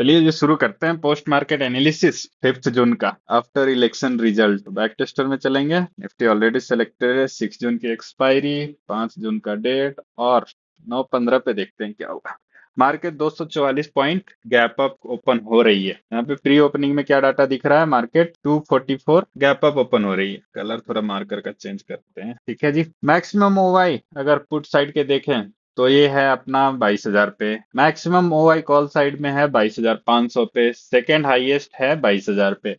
चलिए ये शुरू करते हैं post market analysis fifth June का after election result back tester में चलेंगे निफ्टी ऑलरेडी सिलेक्टेड है सिक्स जून की एक्सपायरी पांच जून का डेट और नौ पंद्रह पे देखते हैं क्या होगा market 244 point gap up open हो रही है यहाँ पे प्री ओपनिंग में क्या डाटा दिख रहा है मार्केट 244 गैप अप ओपन हो रही है कलर थोड़ा मार्कर का चेंज करते हैं ठीक है जी मैक्सिमम ओवाई अगर पुट साइड के देखें तो ये है अपना बाईस हजार पे maximum O I call side में है बाईस हजार सौ पे सेकेंड हाईएस्ट है बाईस हजार पे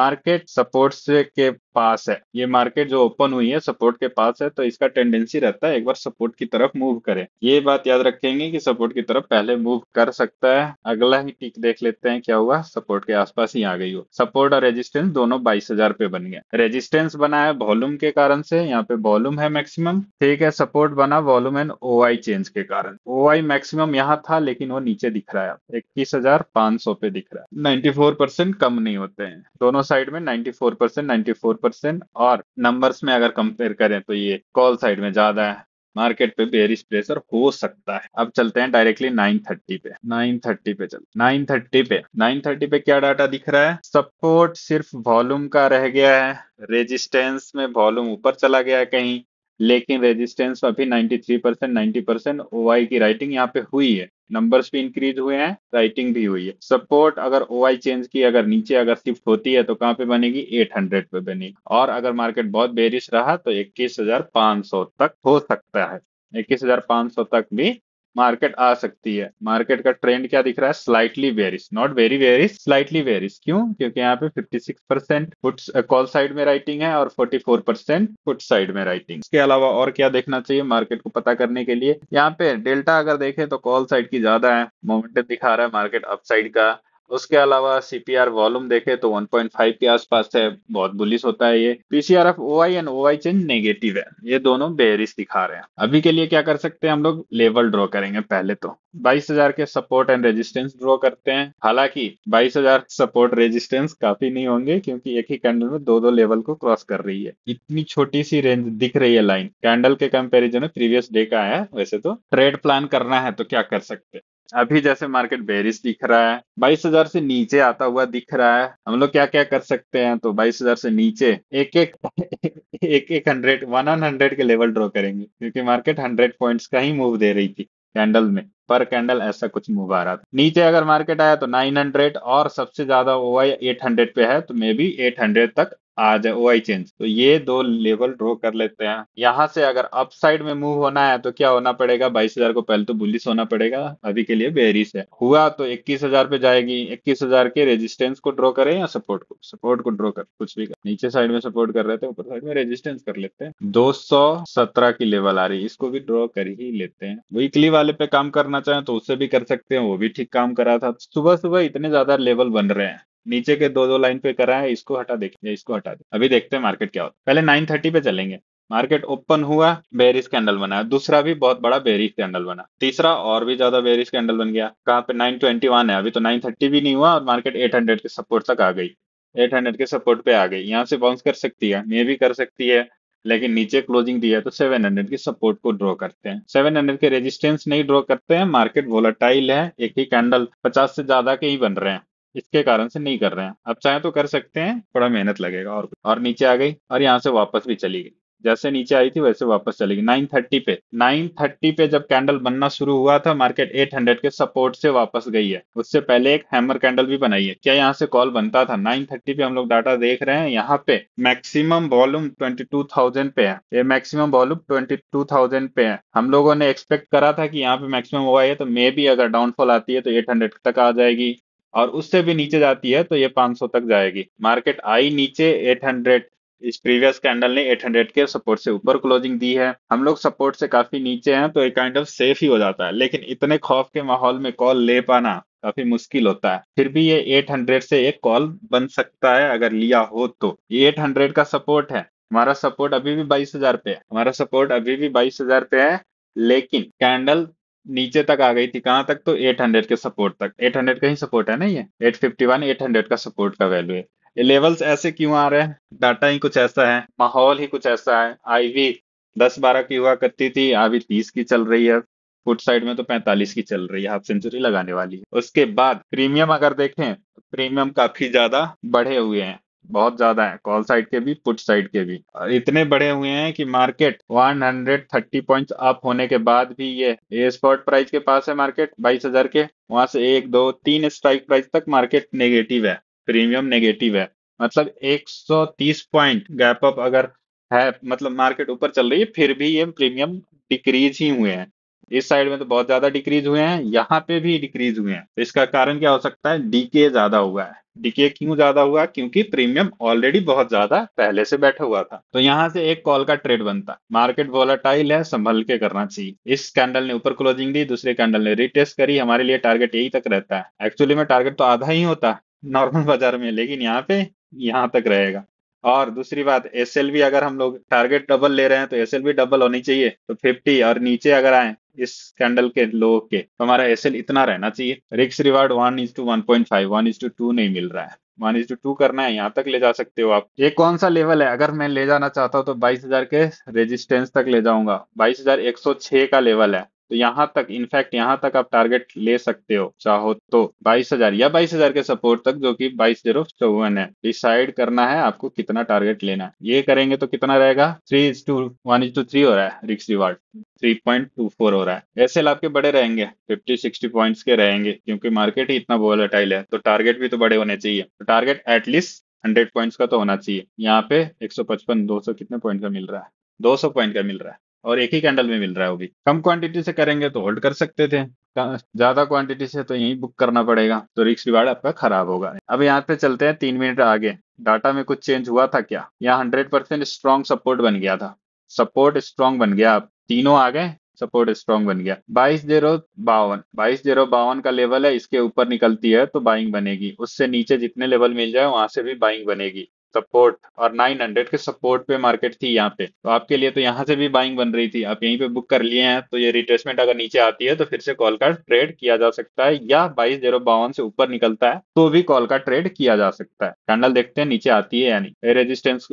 मार्केट सपोर्ट्स के पास है ये मार्केट जो ओपन हुई है सपोर्ट के पास है तो इसका टेंडेंसी रहता है एक बार सपोर्ट की तरफ मूव करे ये बात याद रखेंगे कि सपोर्ट की तरफ पहले मूव कर सकता है अगला ही टिक देख लेते हैं क्या हुआ सपोर्ट के आसपास ही आ गई हो सपोर्ट और रेजिस्टेंस दोनों बाईस हजार पे बन गए रेजिस्टेंस बना है वॉल्यूम के कारण से यहाँ पे वॉल्यूम है मैक्सिमम ठीक है सपोर्ट बना वॉल्यूम एंड ओ चेंज के कारण ओ मैक्सिमम यहाँ था लेकिन वो नीचे दिख रहा है इक्कीस हजार पांच सौ पे दिख रहा है नाइन्टी फोर परसेंट कम नहीं होते हैं दोनों साइड में ninety four percent ninety four percent और नंबर्स में अगर कंपेयर करें तो ये कॉल साइड में ज्यादा है मार्केट पे बेरिश प्रेशर हो सकता है अब चलते हैं डायरेक्टली 930 पे 930 पे चल 930 पे 930 पे क्या डाटा दिख रहा है सपोर्ट सिर्फ वॉल्यूम का रह गया है रेजिस्टेंस में वॉल्यूम ऊपर चला गया है कहीं लेकिन रेजिस्टेंस अभी 93 परसेंट नाइन्टी परसेंट ओ की राइटिंग यहाँ पे हुई है नंबर्स भी इंक्रीज हुए हैं राइटिंग भी हुई है सपोर्ट अगर ओ चेंज की अगर नीचे अगर शिफ्ट होती है तो कहाँ पे बनेगी 800 पे बनेगी और अगर मार्केट बहुत बेरिश रहा तो 21,500 तक हो सकता है 21,500 तक भी मार्केट आ सकती है मार्केट का ट्रेंड क्या दिख रहा है slightly bearish not very bearish slightly bearish क्यों क्योंकि यहाँ पे 56 परसेंट कॉल साइड में राइटिंग है और 44 परसेंट पुट साइड में राइटिंग इसके अलावा और क्या देखना चाहिए मार्केट को पता करने के लिए यहाँ पे डेल्टा अगर देखे तो कॉल साइड की ज्यादा है मोमेंटम दिखा रहा है मार्केट अप साइड का उसके अलावा सीपीआर वॉल्यूम देखे तो 1.5 के आसपास है बहुत बुलिस होता है ये PCR F OI and OI change negative है ये दोनों बेरिस दिखा रहे हैं अभी के लिए क्या कर सकते हैं हम लोग लेवल ड्रॉ करेंगे पहले तो 22,000 के सपोर्ट एंड रेजिस्टेंस ड्रॉ करते हैं हालांकि 22,000 सपोर्ट रेजिस्टेंस काफी नहीं होंगे क्योंकि एक ही कैंडल में दो दो लेवल को क्रॉस कर रही है इतनी छोटी सी रेंज दिख रही है लाइन कैंडल के कंपेरिजन में प्रीवियस डे का आया वैसे तो ट्रेड प्लान करना है तो क्या कर सकते अभी जैसे मार्केट बेरिस दिख रहा है बाईस हजार से नीचे आता हुआ दिख रहा है हम लोग क्या क्या कर सकते हैं तो बाईस हजार से नीचे एक एक एक एक हंड्रेड वन वन हंड्रेड के लेवल ड्रॉ करेंगे क्योंकि मार्केट हंड्रेड पॉइंट्स का ही मूव दे रही थी कैंडल में पर कैंडल ऐसा कुछ मूव आ रहा था नीचे अगर मार्केट आया तो 900 और सबसे ज्यादा ओ आई पे है तो मे बी 800 तक ओआई चेंज तो ये दो लेवल ड्रॉ कर लेते हैं यहाँ से अगर अप साइड में मूव होना है तो क्या होना पड़ेगा बाईस हजार को पहले तो बुलिस होना पड़ेगा अभी के लिए बेरिस है हुआ तो इक्कीस हजार पे जाएगी इक्कीस हजार के रेजिस्टेंस को ड्रॉ करें या सपोर्ट को सपोर्ट को ड्रॉ कर कुछ भी कर नीचे साइड में सपोर्ट कर रहे थे ऊपर साइड में रेजिस्टेंस कर लेते हैं दो की लेवल आ रही है इसको भी ड्रॉ कर ही लेते हैं वीकली वाले पे काम करना चाहे तो उससे भी कर सकते हैं वो भी ठीक काम करा था सुबह सुबह इतने ज्यादा लेवल बन रहे हैं नीचे के दो दो लाइन पे करा है इसको हटा देखिए इसको हटा दे अभी देखते हैं मार्केट क्या होता है पहले नाइन थर्टी पे चलेंगे मार्केट ओपन हुआ बेरिस कैंडल बना दूसरा भी बहुत बड़ा बेरिस कैंडल बना तीसरा और भी ज्यादा बेरिस कैंडल बन गया कहाँ पे नाइन ट्वेंटी वन है अभी तो नाइन थर्टी भी नहीं हुआ और मार्केट एट हंड्रेड के सपोर्ट तक आ गई एट हंड्रेड के सपोर्ट पे आ गई यहाँ से बाउंस कर सकती है मे भी कर सकती है लेकिन नीचे क्लोजिंग दी है तो 700 के सपोर्ट को ड्रॉ करते हैं 700 के रेजिस्टेंस नहीं ड्रॉ करते हैं मार्केट वोलाटाइल है एक ही कैंडल 50 से ज्यादा के ही बन रहे हैं इसके कारण से नहीं कर रहे हैं आप चाहे तो कर सकते हैं थोड़ा मेहनत लगेगा और और नीचे आ गई और यहाँ से वापस भी चली गई जैसे नीचे आई थी वैसे वापस चली गई नाइन थर्टी पे नाइन थर्टी पे जब कैंडल बनना शुरू हुआ था मार्केट एट हंड्रेड के सपोर्ट से वापस गई है उससे पहले एक हैमर कैंडल भी बनाई है क्या यहाँ से कॉल बनता था नाइन थर्टी पे हम लोग डाटा देख रहे हैं यहाँ पे maximum volume twenty two thousand पे है ये maximum volume twenty two thousand पे है हम लोगों ने एक्सपेक्ट करा था कि यहाँ पे मैक्सिमम हुआ है तो मे भी अगर डाउनफॉल आती है तो एट हंड्रेड तक आ जाएगी और उससे भी नीचे जाती है तो ये 500 तक जाएगी मार्केट आई नीचे 800 इस प्रीवियस कैंडल ने 800 के सपोर्ट से ऊपर क्लोजिंग दी है हम लोग सपोर्ट से काफी नीचे हैं तो एक काइंड ऑफ सेफ ही हो जाता है लेकिन इतने खौफ के माहौल में कॉल ले पाना काफी मुश्किल होता है फिर भी ये 800 से एक कॉल बन सकता है अगर लिया हो तो ये 800 का सपोर्ट है हमारा सपोर्ट अभी भी बाईस हजार पे है हमारा सपोर्ट अभी भी बाईस हजार पे है लेकिन कैंडल नीचे तक आ गई थी कहाँ तक तो 800 के सपोर्ट तक 800 का ही सपोर्ट है ना ये 851 800 का सपोर्ट का वैल्यू है ये लेवल्स ऐसे क्यों आ रहे हैं डाटा ही कुछ ऐसा है माहौल ही कुछ ऐसा है आईवी दस बारह की हुआ करती थी अभी तीस की चल रही है फुट साइड में तो 45 की चल रही है हाफ सेंचुरी लगाने वाली है उसके बाद प्रीमियम अगर देखें प्रीमियम काफी ज्यादा बढ़े हुए हैं बहुत ज्यादा है कॉल साइड के भी पुट साइड के भी इतने बड़े हुए हैं कि मार्केट 130 पॉइंट्स अप होने के बाद भी ये ए स्पॉट प्राइस के पास है मार्केट 22,000 के वहां से एक दो तीन स्ट्राइक प्राइस तक मार्केट नेगेटिव है प्रीमियम नेगेटिव है मतलब 130 पॉइंट गैप अप अगर है मतलब मार्केट ऊपर चल रही है फिर भी ये प्रीमियम डिक्रीज ही हुए हैं इस साइड में तो बहुत ज्यादा डिक्रीज हुए हैं यहाँ पे भी डिक्रीज हुए हैं इसका कारण क्या हो सकता है डीके ज्यादा हुआ है डिके क्यों ज्यादा हुआ क्योंकि प्रीमियम ऑलरेडी बहुत ज्यादा पहले से बैठा हुआ था तो यहाँ से एक कॉल का ट्रेड बनता मार्केट टाइल है संभल के करना चाहिए इस कैंडल ने ऊपर क्लोजिंग दी दूसरे कैंडल ने रिटेस्ट करी हमारे लिए टारगेट यही तक रहता है एक्चुअली में टारगेट तो आधा ही होता नॉर्मल बाजार में लेकिन यहाँ पे यहाँ तक रहेगा और दूसरी बात एस अगर हम लोग टारगेट डबल ले रहे हैं तो एस डबल होनी चाहिए तो 50 और नीचे अगर आए इस कैंडल के लो के तो हमारा एस इतना रहना चाहिए रिक्स reward one is to one point five one is to two two मिल रहा है वन इज टू टू करना है यहाँ तक ले जा सकते हो आप ये कौन सा लेवल है अगर मैं ले जाना चाहता हूँ तो बाईस हजार के रेजिस्टेंस तक ले जाऊंगा बाईस हजार एक सौ का लेवल है तो यहाँ तक इनफैक्ट यहाँ तक आप टारगेट ले सकते हो चाहो तो बाईस हजार या बाईस हजार के सपोर्ट तक जो कि बाईस जीरो चौवन है डिसाइड करना है आपको कितना टारगेट लेना है ये करेंगे तो कितना रहेगा three is to one is to three हो रहा है रिक्स रिवार्ड 3.24 हो रहा है लाभ के बड़े रहेंगे 50 60 पॉइंट्स के रहेंगे क्योंकि मार्केट ही इतना वोलेटाइल है तो टारगेट भी तो बड़े होने चाहिए तो टारगेट एटलीस्ट हंड्रेड पॉइंट्स का तो होना चाहिए यहाँ पे एक सौ कितने पॉइंट का मिल रहा है 200 पॉइंट का मिल रहा है और एक ही कैंडल में मिल रहा है वो भी कम क्वांटिटी से करेंगे तो होल्ड कर सकते थे ज्यादा क्वांटिटी से तो यही बुक करना पड़ेगा तो रिक्स रिवार्ड आपका खराब होगा अब यहाँ पे चलते हैं तीन मिनट आगे डाटा में कुछ चेंज हुआ था क्या यहाँ हंड्रेड परसेंट स्ट्रॉन्ग सपोर्ट बन गया था सपोर्ट स्ट्रॉन्ग बन गया आप तीनों आ गए सपोर्ट स्ट्रॉन्ग बन गया बाईस जीरो बावन बाईस जीरो बावन का लेवल है इसके ऊपर निकलती है तो बाइंग बनेगी उससे नीचे जितने लेवल मिल जाए वहां से भी बाइंग बनेगी सपोर्ट और 900 के सपोर्ट पे मार्केट थी यहाँ पे तो आपके लिए तो यहाँ से भी बाइंग बन रही थी आप यहीं पे बुक कर लिए हैं तो ये रिट्रेसमेंट अगर नीचे आती है तो फिर से कॉल का ट्रेड किया जा सकता है या बाईस जीरो बावन से ऊपर निकलता है तो भी कॉल का ट्रेड किया जा सकता है कैंडल देखते हैं नीचे आती है यानी रेजिस्टेंस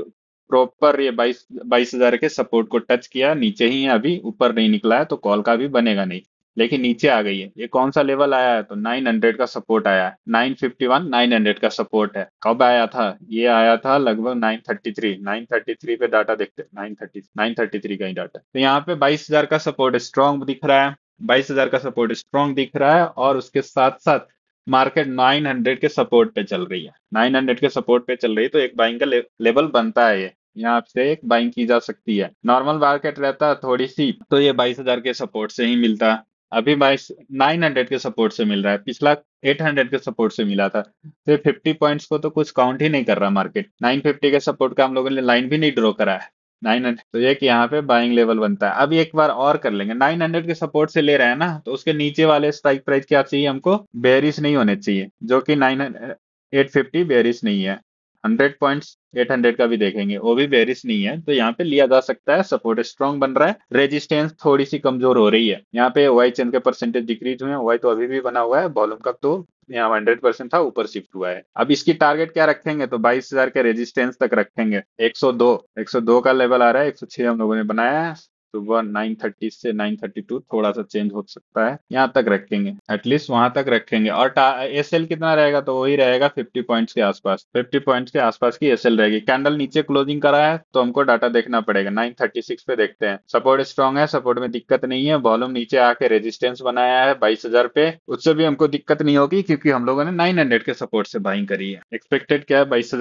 प्रॉपर ये बाईस बाईस हजार के सपोर्ट को टच किया नीचे ही है अभी ऊपर नहीं निकला है तो कॉल का भी बनेगा नहीं लेकिन नीचे आ गई है ये कौन सा लेवल आया है तो 900 का सपोर्ट आया है 951 900 का सपोर्ट है कब आया था ये आया था लगभग 933 933 पे डाटा देखते थर्टी 933 का ही डाटा तो यहाँ पे 22000 का सपोर्ट स्ट्रांग दिख रहा है 22000 का सपोर्ट स्ट्रांग दिख रहा है और उसके साथ साथ मार्केट 900 के सपोर्ट पे चल रही है 900 के सपोर्ट पे चल रही है तो एक बाइंग का ले, लेवल बनता है ये यहाँ से एक बाइंग की जा सकती है नॉर्मल मार्केट रहता थोड़ी सी तो ये बाईस हजार के सपोर्ट से ही मिलता अभी बाईस नाइन हंड्रेड के सपोर्ट से मिल रहा है पिछला एट हंड्रेड के सपोर्ट से मिला था तो ये फिफ्टी पॉइंट्स को तो कुछ काउंट ही नहीं कर रहा मार्केट नाइन फिफ्टी के सपोर्ट का हम लोगों ने लाइन भी नहीं ड्रॉ करा है नाइन हंड्रेड तो एक यहाँ पे बाइंग लेवल बनता है अब एक बार और कर लेंगे नाइन हंड्रेड के सपोर्ट से ले रहे हैं ना तो उसके नीचे वाले स्ट्राइक प्राइस क्या चाहिए हमको बेरिस नहीं होने चाहिए जो की नाइन एट फिफ्टी बेरिस नहीं है हंड्रेड पॉइंट्स एट हंड्रेड का भी देखेंगे वो भी बेरिस नहीं है तो यहाँ पे लिया जा सकता है सपोर्ट स्ट्रॉन्ग बन रहा है रेजिस्टेंस थोड़ी सी कमजोर हो रही है यहाँ पे वाई चंद के परसेंटेज डिक्रीज हुए हैं वाई तो अभी भी बना हुआ है वॉल्यूम का तो यहाँ हंड्रेड परसेंट था ऊपर शिफ्ट हुआ है अब इसकी टारगेट क्या रखेंगे तो बाईस हजार के रेजिस्टेंस तक रखेंगे 102 102 का लेवल आ रहा है 106 हम लोगों ने बनाया है सुबह 9:30 से 9:32 थोड़ा सा चेंज हो सकता है यहाँ तक रखेंगे एटलीस्ट वहां तक रखेंगे और एस एल कितना रहेगा तो वही रहेगा 50 पॉइंट्स के आसपास 50 पॉइंट्स के आसपास की एस रहेगी कैंडल नीचे क्लोजिंग करा है तो हमको डाटा देखना पड़ेगा 936 पे देखते हैं सपोर्ट स्ट्रॉन्ग है सपोर्ट में दिक्कत नहीं है वॉल्यूम नीचे आके रेजिस्टेंस बनाया है बाईस पे उससे भी हमको दिक्कत नहीं होगी क्योंकि हम लोगों ने नाइन के सपोर्ट से बाइंग करी है एक्सपेक्टेड क्या है बाईस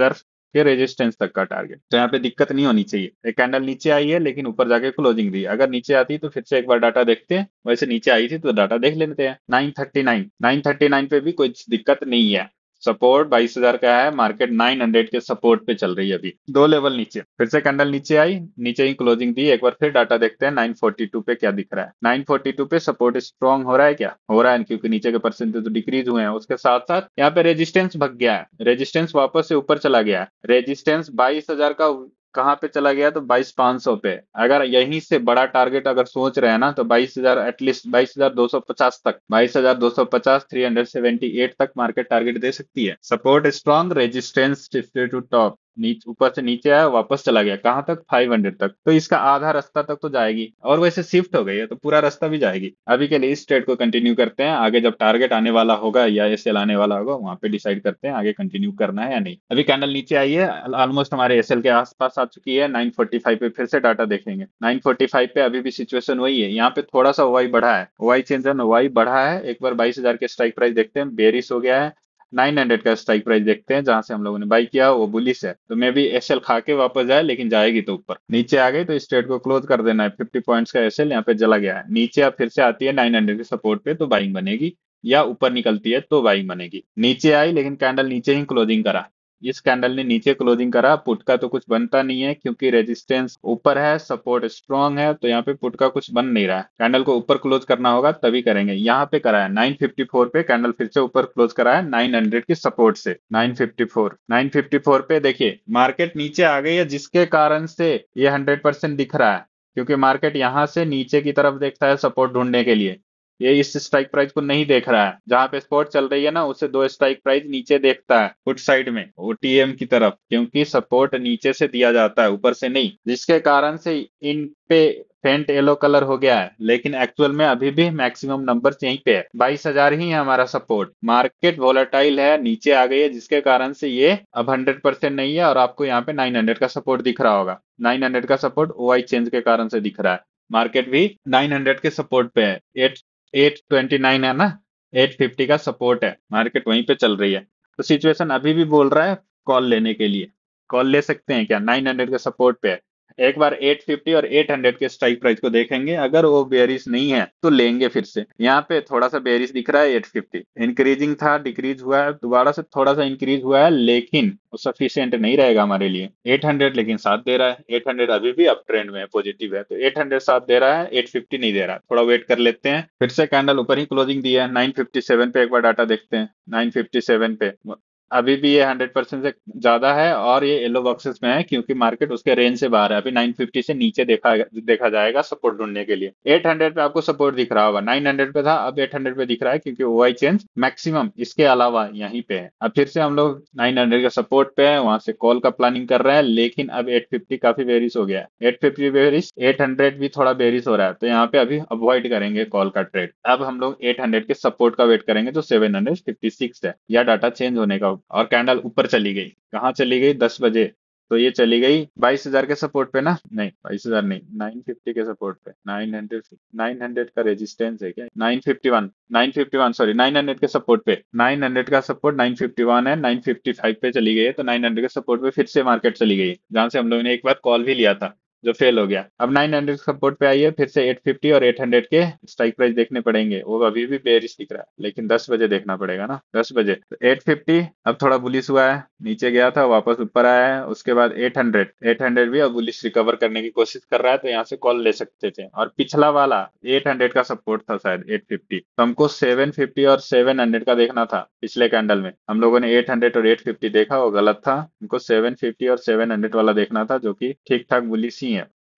ये रेजिस्टेंस तक का टारगेट तो यहाँ पे दिक्कत नहीं होनी चाहिए एक कैंडल नीचे आई है लेकिन ऊपर जाके क्लोजिंग दी अगर नीचे आती तो फिर से एक बार डाटा देखते हैं वैसे नीचे आई थी तो डाटा देख लेते हैं nine thirty nine nine thirty nine पे भी कोई दिक्कत नहीं है सपोर्ट बाईस हजार का है मार्केट 900 के सपोर्ट पे चल रही है अभी दो लेवल नीचे फिर से कैंडल नीचे आई नीचे ही क्लोजिंग दी एक बार फिर डाटा देखते हैं 942 पे क्या दिख रहा है 942 पे सपोर्ट स्ट्रॉन्ग हो रहा है क्या हो रहा है क्योंकि नीचे के परसेंटेज तो डिक्रीज हुए हैं उसके साथ साथ यहाँ पे रेजिस्टेंस भग गया है रेजिस्टेंस वापस से ऊपर चला गया है रेजिस्टेंस बाईस का कहाँ पे चला गया तो बाईस पांच सौ पे अगर यहीं से बड़ा टारगेट अगर सोच रहे हैं ना तो बाईस हजार एटलीस्ट बाईस हजार दो सौ पचास तक बाईस हजार दो सौ पचास थ्री हंड्रेड सेवेंटी एट तक मार्केट टारगेट दे सकती है support strong resistance to top नीचे ऊपर से नीचे आया वापस चला गया कहाँ तक 500 तक तो इसका आधा रास्ता तक तो जाएगी और वैसे शिफ्ट हो गई है तो पूरा रास्ता भी जाएगी अभी के लिए इस ट्रेड को कंटिन्यू करते हैं आगे जब टारगेट आने वाला होगा या एस एल आने वाला होगा वहां पे डिसाइड करते हैं आगे कंटिन्यू करना है या नहीं अभी कैंडल नीचे आई है ऑलमोस्ट हमारे एस के आस आ चुकी है नाइन पे फिर से डाटा देखेंगे नाइन पे अभी भी सिचुएशन वही है यहाँ पे थोड़ा सा वाई बढ़ा है वाई चेंजन वाई बढ़ा है एक बार बाईस के स्ट्राइक प्राइस देखते हैं बेरिस हो गया है 900 का स्ट्राइक प्राइस देखते हैं जहां से हम लोगों ने बाई किया वो बुलिस है तो मे भी एस खा के वापस जाए लेकिन जाएगी तो ऊपर नीचे आ गई तो इस ट्रेड को क्लोज कर देना है फिफ्टी पॉइंट का एस एल यहाँ पे जला गया है नीचे आप फिर से आती है नाइन हंड्रेड के सपोर्ट पे तो बाइंग बनेगी या ऊपर निकलती है तो बाइंग बनेगी नीचे आई लेकिन कैंडल नीचे ही क्लोजिंग करा इस कैंडल ने नीचे क्लोजिंग करा पुट का तो कुछ बनता नहीं है क्योंकि रेजिस्टेंस ऊपर है सपोर्ट स्ट्रांग है तो यहाँ पे पुट का कुछ बन नहीं रहा है कैंडल को ऊपर क्लोज करना होगा तभी करेंगे यहाँ पे करा है फोर पे कैंडल फिर से ऊपर क्लोज करा है हंड्रेड की सपोर्ट से फिफ्टी फोर पे देखिए मार्केट नीचे आ गई है जिसके कारण से ये हंड्रेड दिख रहा है क्योंकि मार्केट यहाँ से नीचे की तरफ देखता है सपोर्ट ढूंढने के लिए ये इस स्ट्राइक प्राइस को नहीं देख रहा है जहाँ पे स्पोर्ट चल रही है ना उसे दो स्ट्राइक प्राइस नीचे देखता है फुट साइड में ओ की तरफ क्योंकि सपोर्ट नीचे से दिया जाता है ऊपर से नहीं जिसके कारण से इन पे फेंट येलो कलर हो गया है लेकिन एक्चुअल में अभी भी मैक्सिमम नंबर यहीं पे है बाईस हजार ही है हमारा सपोर्ट मार्केट वोलाटाइल है नीचे आ गई है जिसके कारण से ये अब हंड्रेड परसेंट नहीं है और आपको यहाँ पे नाइन हंड्रेड का सपोर्ट दिख रहा होगा नाइन हंड्रेड का सपोर्ट ओ चेंज के कारण से दिख रहा है मार्केट भी 900 के सपोर्ट पे है एट एट ट्वेंटी नाइन है ना एट फिफ्टी का सपोर्ट है मार्केट वहीं पे चल रही है तो सिचुएशन अभी भी बोल रहा है कॉल लेने के लिए कॉल ले सकते हैं क्या नाइन हंड्रेड का सपोर्ट पे है एक बार 850 और 800 के स्ट्राइक प्राइस को देखेंगे अगर वो बेरिस नहीं है तो लेंगे फिर से यहाँ पे थोड़ा सा बेरिस दिख रहा है 850 इंक्रीजिंग था डिक्रीज हुआ है दोबारा से थोड़ा सा इंक्रीज हुआ है लेकिन वो सफिशियंट नहीं रहेगा हमारे लिए 800 लेकिन साथ दे रहा है 800 अभी भी अप ट्रेंड में है पॉजिटिव है तो 800 साथ दे रहा है 850 नहीं दे रहा थोड़ा वेट कर लेते हैं फिर से कैंडल ऊपर ही क्लोजिंग दिया है 957 पे एक बार डाटा देखते हैं 957 पे अभी भी ये हंड्रेड परसेंट से ज्यादा है और ये येलो बॉक्सेस में है क्योंकि मार्केट उसके रेंज से बाहर है अभी नाइन फिफ्टी से नीचे देखा देखा जाएगा सपोर्ट ढूंढने के लिए एट हंड्रेड पे आपको सपोर्ट दिख रहा होगा नाइन हंड्रेड पे था अब एट हंड्रेड पे दिख रहा है क्योंकि ओआई चेंज मैक्सिमम इसके अलावा यहीं पे है अब फिर से हम लोग नाइन हंड्रेड का सपोर्ट पे है वहां से कॉल का प्लानिंग कर रहे हैं लेकिन अब एट फिफ्टी काफी बेरिस हो गया है eight fifty bearish eight hundred भी थोड़ा बेरिस हो रहा है तो यहाँ पे अभी अवॉइड करेंगे कॉल का ट्रेड अब हम लोग एट हंड्रेड के सपोर्ट का वेट करेंगे जो सेवन हंड्रेड फिफ्टी सिक्स है या डाटा चेंज होने का और कैंडल ऊपर चली गई कहाँ चली गई दस बजे तो ये चली गई बाईस हजार के सपोर्ट पे ना नहीं बाईस हजार नहीं नाइन फिफ्टी के सपोर्ट पे नाइन हंड्रेड नाइन हंड्रेड का रेजिस्टेंस है क्या nine fifty one nine fifty one sorry nine hundred के सपोर्ट पे नाइन हंड्रेड का सपोर्ट नाइन फिफ्टी वन है नाइन फिफ्टी फाइव पे चली गई है तो नाइन हंड्रेड के सपोर्ट पे फिर से मार्केट चली गई जहां से हम लोगों ने एक बार कॉल भी लिया था जो फेल हो गया अब 900 सपोर्ट पे आई है फिर से 850 और 800 के स्ट्राइक प्राइस देखने पड़ेंगे वो अभी भी बेरिश दिख रहा है लेकिन 10 बजे देखना पड़ेगा ना 10 बजे तो 850 अब थोड़ा बुलिस हुआ है नीचे गया था वापस ऊपर आया है उसके बाद 800 800 भी अब बुलिस रिकवर करने की कोशिश कर रहा है तो यहाँ से कॉल ले सकते थे और पिछला वाला हंड्रेड का सपोर्ट था शायद एट तो हमको फिफ्टी और हंड्रेड का देखना था पिछले कैंडल में हम लोगों ने हंड्रेड और फिफ्टी देखा वो गलत था हमको फिफ्टी और हंड्रेड वाला देखना था जो की ठीक ठाक बुलिस ही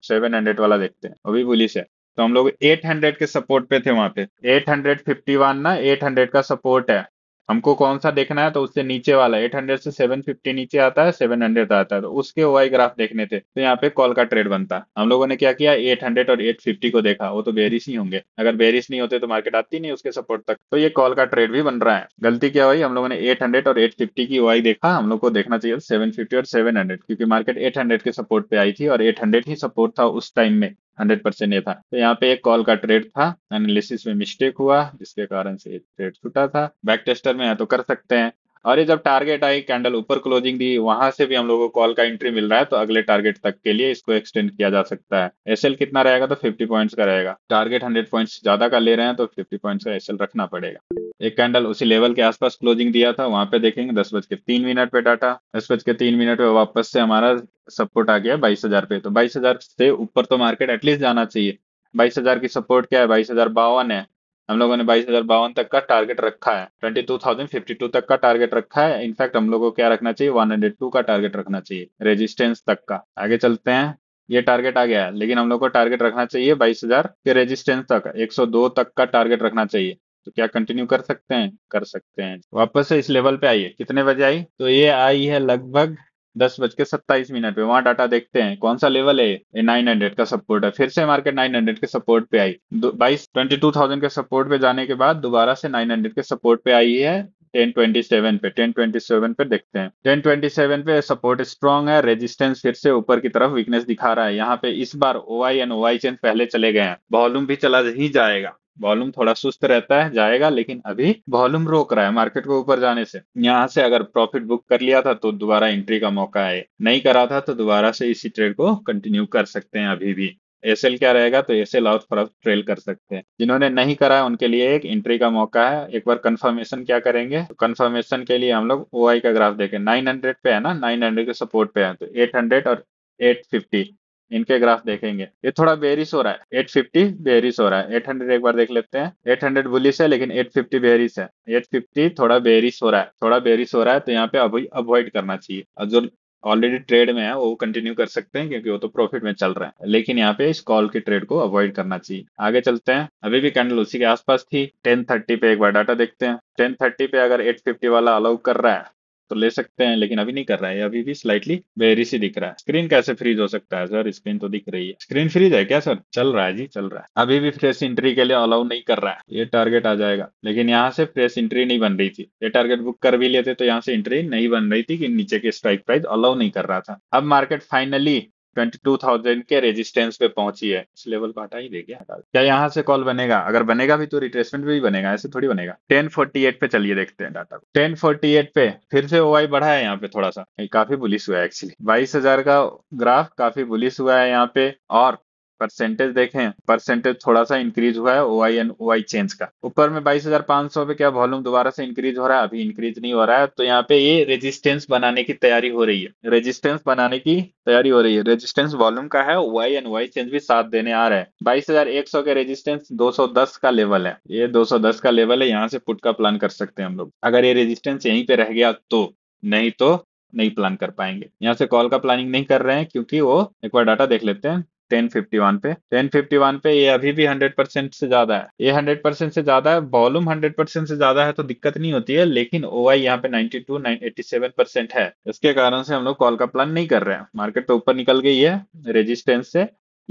सेवन हंड्रेड वाला देखते हैं अभी पुलिस बुलिश है तो हम लोग एट हंड्रेड के सपोर्ट पे थे वहां पे एट हंड्रेड फिफ्टी वन ना एट हंड्रेड का सपोर्ट है हमको कौन सा देखना है तो उससे नीचे वाला 800 से 750 नीचे आता है 700 आता है तो उसके वाई ग्राफ देखने थे तो यहाँ पे कॉल का ट्रेड बनता हम लोगों ने क्या किया 800 और 850 को देखा वो तो बेरिस ही होंगे अगर बेरिस नहीं होते तो मार्केट आती नहीं उसके सपोर्ट तक तो ये कॉल का ट्रेड भी बन रहा है गलती क्या हुई हम लोगों ने एट और एट की वाई देखा हम लोग को देखना चाहिए सेवन और सेवन क्योंकि मार्केट एट के सपोर्ट पे आई थी और एट ही सपोर्ट था उस टाइम में हंड्रेड परसेंट ये था तो यहाँ पे एक कॉल का ट्रेड था एनालिसिस में मिस्टेक हुआ जिसके कारण से ट्रेड छूटा था बैक टेस्टर में है तो कर सकते हैं और ये जब टारगेट आई कैंडल ऊपर क्लोजिंग दी वहां से भी हम लोगों को कॉल का एंट्री मिल रहा है तो अगले टारगेट तक के लिए इसको एक्सटेंड किया जा सकता है एसएल कितना रहेगा तो 50 पॉइंट्स का रहेगा टारगेट 100 पॉइंट्स ज्यादा का ले रहे हैं तो 50 पॉइंट्स का एसएल रखना पड़ेगा एक कैंडल उसी लेवल के आसपास क्लोजिंग दिया था वहां पे देखेंगे दस बज के तीन मिनट पे डाटा दस बज के तीन मिनट पे वापस से हमारा सपोर्ट आ गया बाईस हजार पे तो बाईस हजार से ऊपर तो मार्केट एटलीस्ट जाना चाहिए बाईस हजार की सपोर्ट क्या है बाईस हजार बावन है हम लोगों ने बाईस हजार बावन तक का टारगेट रखा है twenty two thousand fifty two तक का टारगेट रखा है इनफैक्ट हम लोगों को क्या रखना चाहिए वन हंड्रेड टू का टारगेट रखना चाहिए रेजिस्टेंस तक का आगे चलते हैं ये टारगेट आ गया है लेकिन हम लोग को टारगेट रखना चाहिए बाईस हजार के रेजिस्टेंस तक 102 तक का टारगेट रखना चाहिए तो क्या कंटिन्यू कर सकते हैं कर सकते हैं वापस से इस लेवल पे आइए कितने बजे आई तो ये आई है लगभग दस बज के सत्ताईस मिनट पे वहाँ डाटा देखते हैं कौन सा लेवल है ये नाइन हंड्रेड का सपोर्ट है फिर से मार्केट नाइन हंड्रेड के सपोर्ट पे आई बाईस ट्वेंटी टू थाउजेंड के सपोर्ट पे जाने के बाद दोबारा से नाइन हंड्रेड के सपोर्ट पे आई है टेन ट्वेंटी सेवन पे टेन ट्वेंटी सेवन पे देखते हैं टेन ट्वेंटी सेवन पे सपोर्ट स्ट्रांग है रेजिस्टेंस फिर से ऊपर की तरफ वीकनेस दिखा रहा है यहाँ पे इस बार ओ I and O I chain पहले चले गए हैं वॉल्यूम भी चला ही जाएगा वॉल्यूम थोड़ा सुस्त रहता है जाएगा लेकिन अभी वॉल्यूम रोक रहा है मार्केट को ऊपर जाने से यहाँ से अगर प्रॉफिट बुक कर लिया था तो दोबारा एंट्री का मौका है नहीं करा था तो दोबारा से इसी ट्रेड को कंटिन्यू कर सकते हैं अभी भी एस क्या रहेगा तो एस एल और फर्क ट्रेल कर सकते हैं जिन्होंने नहीं करा है उनके लिए एक एंट्री का मौका है एक बार कंफर्मेशन क्या करेंगे तो कंफर्मेशन के लिए हम लोग ओ का ग्राफ देखें 900 पे है ना 900 के सपोर्ट पे है तो 800 और 850 इनके ग्राफ देखेंगे ये थोड़ा बेरिस हो रहा है 850 बेरिस हो रहा है 800 एक बार देख लेते हैं 800 बुलिस है लेकिन 850 बेरिस है 850 थोड़ा बेरिस हो रहा है थोड़ा बेरिस हो रहा है तो यहाँ पे अभी अवॉइड करना चाहिए और जो ऑलरेडी ट्रेड में है वो कंटिन्यू कर सकते हैं क्योंकि वो तो प्रॉफिट में चल रहा है लेकिन यहाँ पे इस कॉल के ट्रेड को अवॉइड करना चाहिए आगे चलते हैं अभी भी कैंडल उसी के आसपास थी 1030 पे एक बार डाटा देखते हैं 1030 पे अगर 850 वाला अलाउ कर रहा है तो ले सकते हैं लेकिन अभी नहीं कर रहा है अभी भी स्लाइटली बेरी सी दिख रहा है स्क्रीन कैसे फ्रीज हो सकता है सर स्क्रीन तो दिख रही है स्क्रीन फ्रीज है क्या सर चल रहा है जी चल रहा है अभी भी फ्रेश एंट्री के लिए अलाउ नहीं कर रहा है ये टारगेट आ जाएगा लेकिन यहाँ से फ्रेश एंट्री नहीं बन रही थी ये टारगेट बुक कर भी लेते तो यहाँ से एंट्री नहीं बन रही थी कि नीचे के स्ट्राइक प्राइस अलाउ नहीं कर रहा था अब मार्केट फाइनली 22,000 के रेजिस्टेंस पे पहुंची है इस लेवल को हटा ही देगा क्या यहाँ से कॉल बनेगा अगर बनेगा भी तो रिट्रेसमेंट भी बनेगा ऐसे थोड़ी बनेगा 1048 पे चलिए देखते हैं डाटा को 1048 पे फिर से ओआई बढ़ा है यहाँ पे थोड़ा सा काफी बुलिस हुआ है एक्चुअली बाईस का ग्राफ काफी बुलिस हुआ है यहाँ पे और परसेंटेज देखें परसेंटेज थोड़ा सा इंक्रीज हुआ है ओआई एंड ओआई चेंज का ऊपर में बाईस हजार पांच सौ पे क्या वॉल्यूम दोबारा से इंक्रीज हो रहा है अभी इंक्रीज नहीं हो रहा है तो यहाँ पे ये रेजिस्टेंस बनाने की तैयारी हो रही है रेजिस्टेंस बनाने की तैयारी हो रही है रेजिस्टेंस वॉल्यूम का है ओआई एंड ओआई चेंज भी साथ देने आ रहा है बाईस हजार एक सौ के रेजिस्टेंस दो सौ दस का लेवल है ये दो सौ दस का लेवल है यहाँ से पुट का प्लान कर सकते हैं हम लोग अगर ये रेजिस्टेंस यहीं पे रह गया तो नहीं तो नहीं प्लान कर पाएंगे यहाँ से कॉल का प्लानिंग नहीं कर रहे हैं क्योंकि वो एक बार डाटा देख लेते हैं टेन फिफ्टी वन पे टेन फिफ्टी वन पे ये अभी भी हंड्रेड परसेंट से ज्यादा है ये हंड्रेड परसेंट से ज्यादा है वॉल्यूम हंड्रेड परसेंट से ज्यादा है तो दिक्कत नहीं होती है लेकिन ओ आई यहाँ पे ninety two eighty seven percent है इसके कारण से हम लोग कॉल का प्लान नहीं कर रहे हैं मार्केट तो ऊपर निकल गई है रेजिस्टेंस से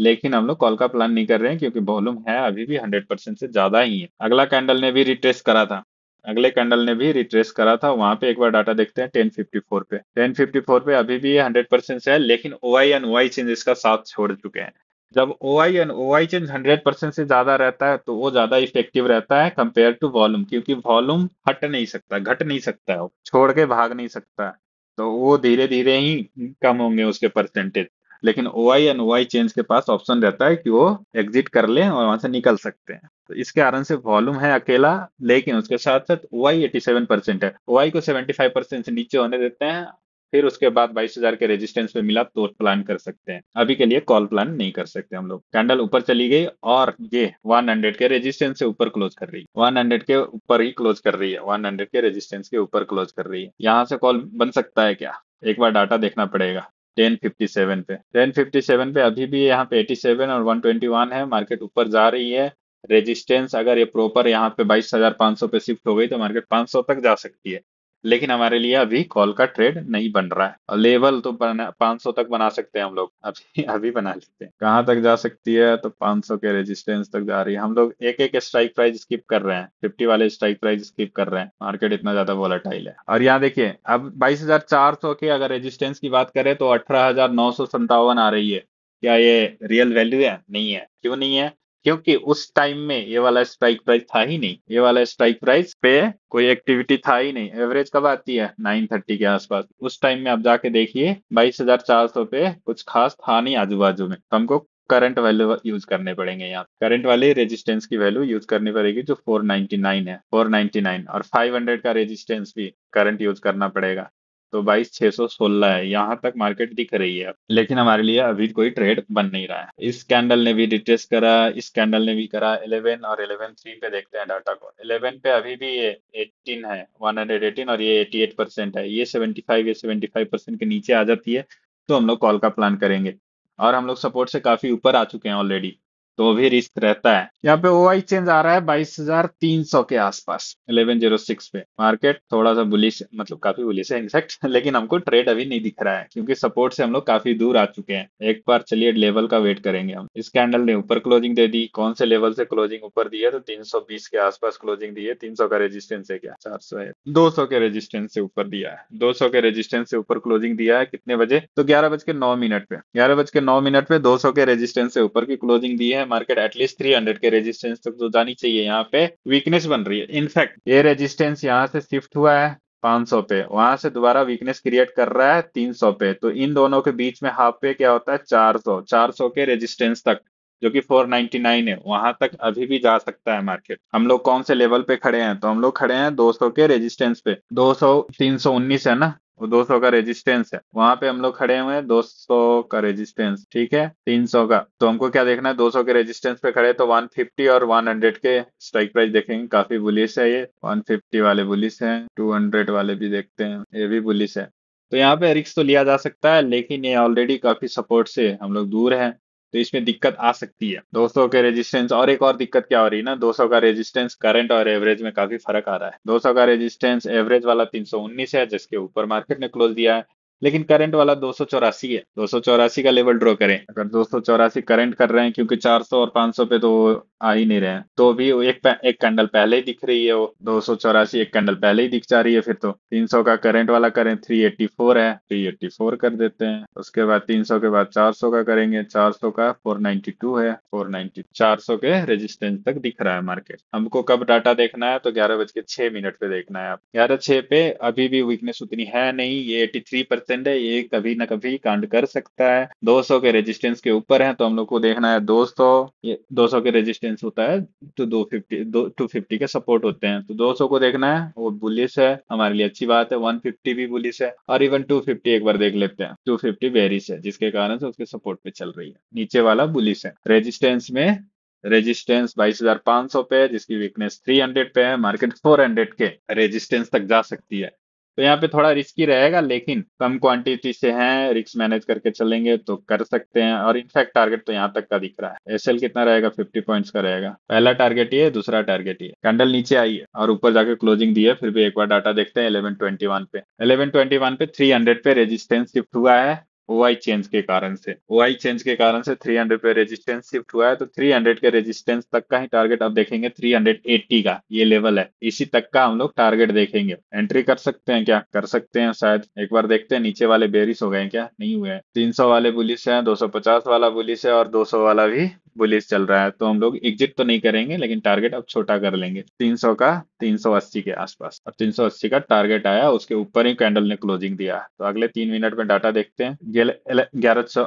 लेकिन हम लोग कॉल का प्लान नहीं कर रहे हैं क्योंकि वॉल्यूम है अभी भी 100 परसेंट से ज्यादा ही है अगला कैंडल ने भी रिट्रेस करा था अगले कैंडल ने भी रिट्रेस करा था वहां पे एक बार डाटा देखते हैं 1054 पे 1054 पे अभी भी ये 100 परसेंट से है लेकिन ओ I and O I change इसका साथ छोड़ चुके हैं जब O I and O I change hundred percent से ज्यादा रहता है तो वो ज्यादा इफेक्टिव रहता है कंपेयर टू वॉल्यूम क्योंकि वॉल्यूम हट नहीं सकता घट नहीं सकता है छोड़ के भाग नहीं सकता तो वो धीरे धीरे ही कम होंगे उसके परसेंटेज लेकिन ओ I and O I change के पास ऑप्शन रहता है कि वो एग्जिट कर ले और वहां से निकल सकते हैं तो इसके कारण से वॉल्यूम है अकेला लेकिन उसके साथ साथ O I eighty seven percent है ओ आई को सेवेंटी फाइव परसेंट से नीचे होने देते हैं फिर उसके बाद बाईस हजार के रेजिस्टेंस पे मिला तो प्लान कर सकते हैं अभी के लिए कॉल प्लान नहीं कर सकते हम लोग कैंडल ऊपर चली गई और ये 100 के रेजिस्टेंस से ऊपर क्लोज कर रही है 100 के ऊपर ही क्लोज कर रही है 100 के रेजिस्टेंस के ऊपर क्लोज कर रही है यहाँ से कॉल बन सकता है क्या एक बार डाटा देखना पड़ेगा 1057 पे 1057 पे अभी भी यहाँ पे 87 और 121 है मार्केट ऊपर जा रही है रेजिस्टेंस अगर ये प्रॉपर यहाँ पे 22,500 पे शिफ्ट हो गई तो मार्केट 500 तक जा सकती है लेकिन हमारे लिए अभी कॉल का ट्रेड नहीं बन रहा है लेवल तो पाँच सौ तक बना सकते हैं हम लोग अभी अभी बना लेते हैं कहाँ तक जा सकती है तो 500 के रेजिस्टेंस तक जा रही है हम लोग एक एक स्ट्राइक प्राइस स्किप कर रहे हैं फिफ्टी वाले स्ट्राइक प्राइस स्किप कर रहे हैं मार्केट इतना ज्यादा वॉलेटाइल है और यहाँ देखिये अब बाईस के अगर रेजिस्टेंस की बात करें तो अठारह आ रही है क्या ये रियल वैल्यू है नहीं है क्यों नहीं है क्योंकि उस टाइम में ये वाला स्ट्राइक प्राइस था ही नहीं ये वाला स्ट्राइक प्राइस पे कोई एक्टिविटी था ही नहीं एवरेज कब आती है 930 के आसपास उस टाइम में आप जाके देखिए 22,400 पे कुछ खास था नहीं आजू बाजू में तो हमको करंट वैल्यू यूज करने पड़ेंगे यहाँ करंट वाले रेजिस्टेंस की वैल्यू यूज करनी पड़ेगी जो 499 है 499 और 500 का रेजिस्टेंस भी करंट यूज करना पड़ेगा तो बाईस छह सौ सोलह है यहाँ तक मार्केट दिख रही है लेकिन हमारे लिए अभी कोई ट्रेड बन नहीं रहा है इस कैंडल ने भी रिट्रेस करा इस कैंडल ने भी करा इलेवन और इलेवन थ्री पे देखते हैं डाटा को इलेवन पे अभी भी ये एटीन है वन हंड्रेड एटीन और ये एटी एट परसेंट है ये सेवेंटी फाइव ये सेवेंटी फाइव परसेंट के नीचे आ जाती है तो हम लोग कॉल का प्लान करेंगे और हम लोग सपोर्ट से काफी ऊपर आ चुके हैं ऑलरेडी तो भी रिस्क रहता है यहाँ पे ओ चेंज आ रहा है बाईस हजार तीन सौ के आसपास इलेवन जीरो सिक्स पे मार्केट थोड़ा सा बुलिश मतलब काफी बुलिश है इनफेक्ट लेकिन हमको ट्रेड अभी नहीं दिख रहा है क्योंकि सपोर्ट से हम लोग काफी दूर आ चुके हैं एक बार चलिए लेवल का वेट करेंगे हम इस कैंडल ने ऊपर क्लोजिंग दे दी कौन से लेवल से क्लोजिंग ऊपर दी है तो तीन सौ बीस के आसपास क्लोजिंग दी है तीन सौ का रेजिस्टेंस है क्या चार सौ है दो सौ के रेजिस्टेंस से ऊपर दिया है दो सौ के रेजिस्टेंस से ऊपर क्लोजिंग दिया है कितने बजे तो ग्यारह बज के नौ मिनट पे ग्यारह बज के नौ मिनट पे दो सौ के रेजिस्टेंस से ऊपर की क्लोजिंग दी है है मार्केट एटलीस्ट 300 के रेजिस्टेंस तक तो जानी चाहिए यहाँ पे वीकनेस बन रही है इनफैक्ट ये रेजिस्टेंस यहाँ से शिफ्ट हुआ है 500 पे वहां से दोबारा वीकनेस क्रिएट कर रहा है 300 पे तो इन दोनों के बीच में हाफ पे क्या होता है 400 400 के रेजिस्टेंस तक जो कि 499 है वहां तक अभी भी जा सकता है मार्केट हम लोग कौन से लेवल पे खड़े हैं तो हम लोग खड़े हैं 200 के रेजिस्टेंस पे 200 319 है ना वो 200 का रेजिस्टेंस है वहां पे हम लोग खड़े हुए हैं 200 का रेजिस्टेंस ठीक है 300 का तो हमको क्या देखना है 200 के रेजिस्टेंस पे खड़े तो 150 और 100 के स्ट्राइक प्राइस देखेंगे काफी बुलिस है ये 150 वाले बुलिस टू 200 वाले भी देखते हैं ये भी बुलिस है तो यहाँ पे रिक्स तो लिया जा सकता है लेकिन ये ऑलरेडी काफी सपोर्ट से हम लोग दूर है तो इसमें दिक्कत आ सकती है 200 के रेजिस्टेंस और एक और दिक्कत क्या हो रही है ना 200 का रेजिस्टेंस करंट और एवरेज में काफी फर्क आ रहा है 200 का रेजिस्टेंस एवरेज वाला 319 है जिसके ऊपर मार्केट ने क्लोज दिया है लेकिन करंट वाला दो है दो का लेवल ड्रॉ करें अगर दो करंट कर रहे हैं क्योंकि 400 और 500 पे तो आ ही नहीं रहे हैं तो भी एक एक कैंडल पहले ही दिख रही है वो दो एक कैंडल पहले ही दिख जा रही है फिर तो 300 का करंट वाला करें 384 है 384 कर देते हैं उसके बाद 300 के बाद 400 का करेंगे 400 का 492 है 490 400 के रेजिस्टेंस तक दिख रहा है मार्केट हमको कब डाटा देखना है तो ग्यारह बज के छह मिनट पे देखना है आप ग्यारह छह पे अभी भी वीकनेस उतनी है नहीं ये एट्टी रेजिस्टेंट है ये कभी ना कभी कांड कर सकता है 200 के रेजिस्टेंस के ऊपर है तो हम लोग को देखना है 200 ये 200 के रेजिस्टेंस होता है तो 250 टू फिफ्टी के सपोर्ट होते हैं तो 200 को देखना है वो बुलिस है हमारे लिए अच्छी बात है 150 भी बुलिस है और इवन 250 एक बार देख लेते हैं 250 फिफ्टी बेरिस है जिसके कारण से उसके सपोर्ट पे चल रही है नीचे वाला बुलिस है रेजिस्टेंस में रेजिस्टेंस 22,500 पे है जिसकी वीकनेस 300 पे है मार्केट 400 के रेजिस्टेंस तक जा सकती है तो यहाँ पे थोड़ा रिस्की रहेगा लेकिन कम क्वांटिटी से हैं रिस्क मैनेज करके चलेंगे तो कर सकते हैं और इनफैक्ट टारगेट तो यहाँ तक का दिख रहा है एस कितना रहेगा फिफ्टी पॉइंट्स का रहेगा पहला टारगेट ये दूसरा टारगेट ये कैंडल नीचे आई है और ऊपर जाकर क्लोजिंग दी है फिर भी एक बार डाटा देखते हैं इलेवन ट्वेंटी वन पे इलेवन ट्वेंटी वन पे थ्री हंड्रेड पे रेजिस्टेंस शिफ्ट हुआ है वाई चेंज के कारण से वाई चेंज के कारण से 300 पे रेजिस्टेंस शिफ्ट हुआ है तो 300 के रेजिस्टेंस तक का ही टारगेट आप देखेंगे 380 का ये लेवल है इसी तक का हम लोग टारगेट देखेंगे एंट्री कर सकते हैं क्या कर सकते हैं शायद एक बार देखते हैं नीचे वाले बेरिस हो गए क्या नहीं हुए हैं तीन वाले बुलिस है दो वाला बुलिस है और दो वाला भी बुलिस चल रहा है तो हम लोग एग्जिट तो नहीं करेंगे लेकिन टारगेट अब छोटा कर लेंगे 300 का 380 के आसपास और 380 का टारगेट आया उसके ऊपर ही कैंडल ने क्लोजिंग दिया तो अगले तीन मिनट में डाटा देखते हैं ग्यारह सौ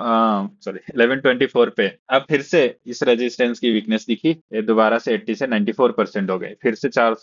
सॉरी इलेवन ट्वेंटी फोर पे अब फिर से इस रेजिस्टेंस की वीकनेस दिखी ये दोबारा से एट्टी से नाइन्टी परसेंट हो गए फिर से चार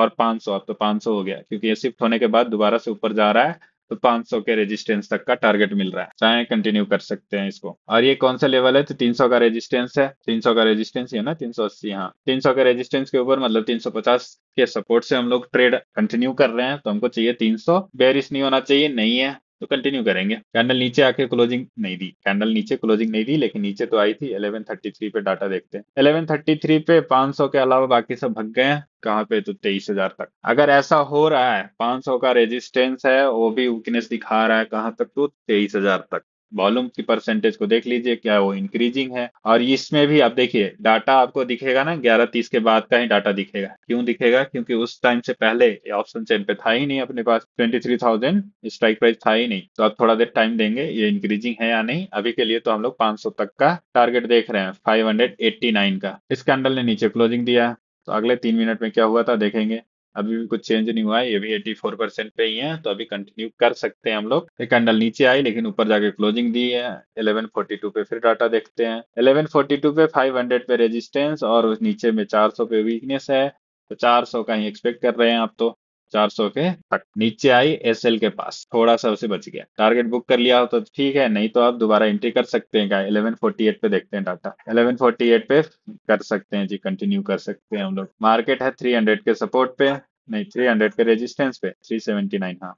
और 500 अब तो 500 हो गया क्योंकि ये शिफ्ट होने के बाद दोबारा से ऊपर जा रहा है तो 500 के रेजिस्टेंस तक का टारगेट मिल रहा है चाहे कंटिन्यू कर सकते हैं इसको और ये कौन सा लेवल है तो 300 का रेजिस्टेंस है 300 का रेजिस्टेंस है ना 380 हाँ सौ के रेजिस्टेंस के ऊपर मतलब 350 के सपोर्ट से हम लोग ट्रेड कंटिन्यू कर रहे हैं तो हमको चाहिए 300 सौ बेरिस नहीं होना चाहिए नहीं है तो कंटिन्यू करेंगे कैंडल नीचे आके क्लोजिंग नहीं दी कैंडल नीचे क्लोजिंग नहीं दी लेकिन नीचे तो आई थी 1133 पे डाटा देखते हैं 1133 पे 500 के अलावा बाकी सब भग गए हैं कहाँ पे तो तेईस हजार तक अगर ऐसा हो रहा है 500 का रेजिस्टेंस है वो भी वीकनेस दिखा रहा है कहाँ तक तो तेईस हजार तक वॉल्यूम की परसेंटेज को देख लीजिए क्या वो इंक्रीजिंग है और इसमें भी आप देखिए डाटा आपको दिखेगा ना ग्यारह तीस के बाद का ही डाटा दिखेगा क्यों दिखेगा क्योंकि उस टाइम से पहले ऑप्शन चेन पे था ही नहीं अपने पास twenty three thousand strike price था ही नहीं तो आप थोड़ा देर टाइम देंगे ये इंक्रीजिंग है या नहीं अभी के लिए तो हम लोग पांच सौ तक का टारगेट देख रहे हैं फाइव हंड्रेड एट्टी नाइन का इस कैंडल ने नीचे क्लोजिंग दिया तो अगले तीन मिनट में क्या हुआ था देखेंगे अभी भी कुछ चेंज नहीं हुआ है ये भी 84 परसेंट पे ही है तो अभी कंटिन्यू कर सकते हैं हम लोग एक कैंडल नीचे आई लेकिन ऊपर जाके क्लोजिंग दी है 1142 पे फिर डाटा देखते हैं 1142 पे 500 पे रेजिस्टेंस और नीचे में 400 पे वीकनेस है तो 400 का ही एक्सपेक्ट कर रहे हैं आप तो 400 के तक नीचे आई एसएल के पास थोड़ा सा उसे बच गया टारगेट बुक कर लिया हो तो ठीक है नहीं तो आप दोबारा एंट्री कर सकते हैं क्या 1148 पे देखते हैं डाटा 1148 पे कर सकते हैं जी कंटिन्यू कर सकते हैं हम लोग मार्केट है 300 के सपोर्ट पे नहीं 300 के रेजिस्टेंस पे 379 हाँ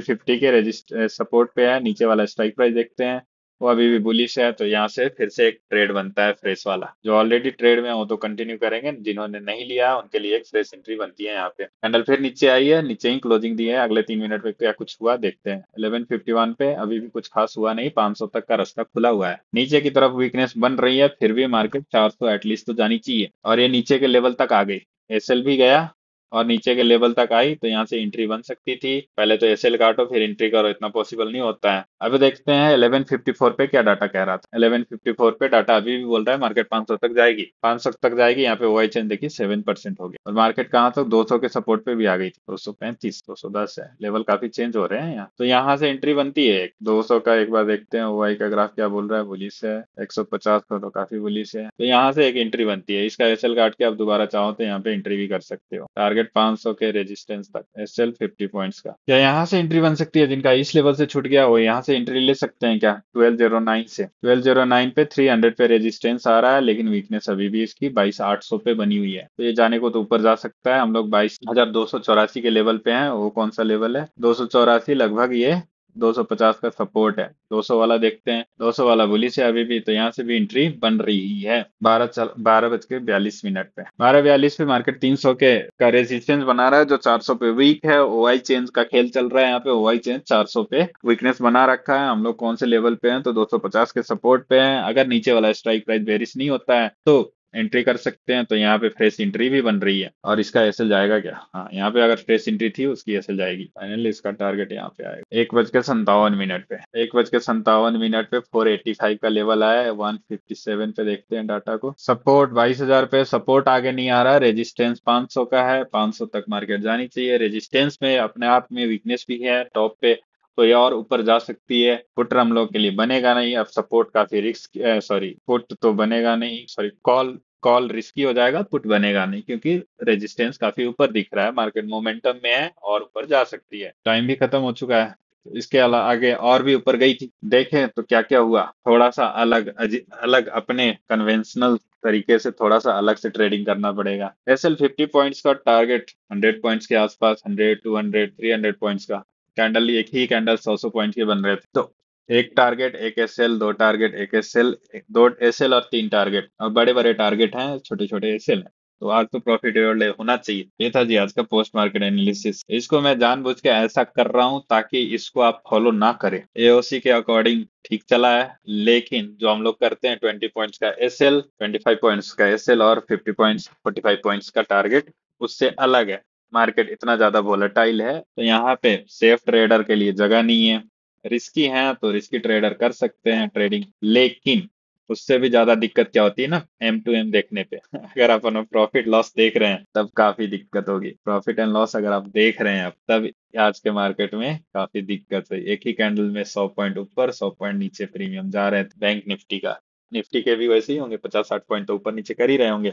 फिफ्टी के रजिस्ट सपोर्ट पे है नीचे वाला स्ट्राइक प्राइस देखते हैं वो अभी भी बुलिश है तो यहाँ से फिर से एक ट्रेड बनता है फ्रेश वाला जो ऑलरेडी ट्रेड में हो तो कंटिन्यू करेंगे जिन्होंने नहीं लिया उनके लिए एक फ्रेश एंट्री बनती है यहाँ पे कैंडल फिर नीचे आई है नीचे ही क्लोजिंग दी है अगले तीन मिनट में क्या कुछ हुआ देखते हैं इलेवन फिफ्टी वन पे अभी भी कुछ खास हुआ नहीं पांच सौ तक का रास्ता खुला हुआ है नीचे की तरफ वीकनेस बन रही है फिर भी मार्केट चार सौ एटलीस्ट तो जानी चाहिए और ये नीचे के लेवल तक आ गई एस भी गया और नीचे के लेवल तक आई तो यहाँ से एंट्री बन सकती थी पहले तो एस काटो फिर एंट्री करो इतना पॉसिबल नहीं होता है अभी देखते हैं 1154 पे क्या डाटा कह रहा था 1154 पे डाटा अभी भी बोल रहा है मार्केट 500 तक जाएगी 500 तक जाएगी यहाँ पे ओ आई देखिए सेवन परसेंट हो गया और मार्केट कहाँ तक दो के सपोर्ट पे भी आ गई थी दो सौ पैंतीस दो सौ दस है लेवल काफी चेंज हो रहे हैं यहाँ तो यहाँ से एंट्री बनती है दो सौ का एक बार देखते हैं वाई का ग्राफ क्या बोल रहा है बुलिस है एक सौ पचास का तो काफी बुलिस है तो यहाँ से एक एंट्री बनती है इसका एस काट के आप दोबारा चाहो तो यहाँ पे एंट्री भी कर सकते हो टारगेट टारगेट 500 के रेजिस्टेंस तक एस एल फिफ्टी पॉइंट का क्या यहाँ से एंट्री बन सकती है जिनका इस लेवल से छूट गया वो यहाँ से एंट्री ले सकते हैं क्या 1209 से 1209 पे 300 पे रेजिस्टेंस आ रहा है लेकिन वीकनेस अभी भी इसकी बाईस आठ सौ पे बनी हुई है तो ये जाने को तो ऊपर जा सकता है हम लोग बाईस हजार दो सौ चौरासी के लेवल पे है वो कौन सा लेवल है दो सौ चौरासी लगभग ये 250 का सपोर्ट है 200 वाला देखते हैं 200 वाला बुलिश है अभी भी तो यहाँ से भी एंट्री बन रही है बारह चल बारह बज के बयालीस मिनट पे बारह बयालीस पे मार्केट 300 के का रेजिस्टेंस बना रहा है जो 400 पे वीक है ओआई चेंज का खेल चल रहा है यहाँ पे ओआई चेंज 400 पे वीकनेस बना रखा है हम लोग कौन से लेवल पे है तो दो के सपोर्ट पे है अगर नीचे वाला स्ट्राइक प्राइस वेरिस नहीं होता है तो एंट्री कर सकते हैं तो यहाँ पे फ्रेश एंट्री भी बन रही है और इसका एसएल जाएगा क्या हाँ यहाँ पे अगर फ्रेश एंट्री थी उसकी एसएल जाएगी फाइनली इसका टारगेट यहाँ पे आएगा एक बज के संतावन मिनट पे एक बज के संतावन मिनट पे 485 का लेवल आया है सेवन पे देखते हैं डाटा को सपोर्ट बाईस हजार पे सपोर्ट आगे नहीं आ रहा रेजिस्टेंस सौ का है सौ तक मार्केट जानी चाहिए रेजिस्टेंस में अपने आप में वीकनेस भी है टॉप पे तो ये और ऊपर जा सकती है पुट हम लोग के लिए बनेगा नहीं अब सपोर्ट काफी रिस्क सॉरी पुट तो बनेगा नहीं सॉरी कॉल कॉल रिस्की हो जाएगा पुट बनेगा नहीं क्योंकि रेजिस्टेंस काफी ऊपर दिख रहा है मार्केट मोमेंटम में है और ऊपर जा सकती है टाइम भी खत्म हो चुका है इसके अलावा आगे और भी ऊपर गई थी देखें तो क्या क्या हुआ थोड़ा सा अलग अलग अपने कन्वेंशनल तरीके से थोड़ा सा अलग से ट्रेडिंग करना पड़ेगा एस एल फिफ्टी पॉइंट्स का टारगेट हंड्रेड पॉइंट्स के आसपास hundred two hundred three hundred points का कैंडल एक ही कैंडल सौ सौ पॉइंट के बन रहे थे तो एक टारगेट एक एस एल दो टारगेट एक एस एल दो एस एल और तीन टारगेट और बड़े बड़े टारगेट हैं छोटे छोटे एस एल तो आज तो प्रॉफिटेबल होना चाहिए ये था जी आज का पोस्ट मार्केट एनालिसिस इसको मैं जानबूझ के ऐसा कर रहा हूँ ताकि इसको आप फॉलो ना करें एओसी के अकॉर्डिंग ठीक चला है लेकिन जो हम लोग करते हैं 20 पॉइंट्स का ट्वेंटी फाइव पॉइंट्स का एल और 50 पॉइंट्स 45 पॉइंट्स का टारगेट उससे अलग है मार्केट इतना ज्यादा वोलेटाइल है तो यहाँ पे सेफ ट्रेडर के लिए जगह नहीं है रिस्की है तो रिस्की ट्रेडर कर सकते हैं ट्रेडिंग लेकिन उससे भी ज्यादा दिक्कत क्या होती है ना एम टू एम देखने पे अगर आप अपना प्रॉफिट लॉस देख रहे हैं तब काफी दिक्कत होगी प्रॉफिट एंड लॉस अगर आप देख रहे हैं तब आज के मार्केट में काफी दिक्कत है एक ही कैंडल में सौ पॉइंट ऊपर सौ पॉइंट नीचे प्रीमियम जा रहे हैं बैंक निफ्टी का निफ्टी के भी वैसे ही होंगे पचास साठ पॉइंट तो ऊपर नीचे कर ही रहे होंगे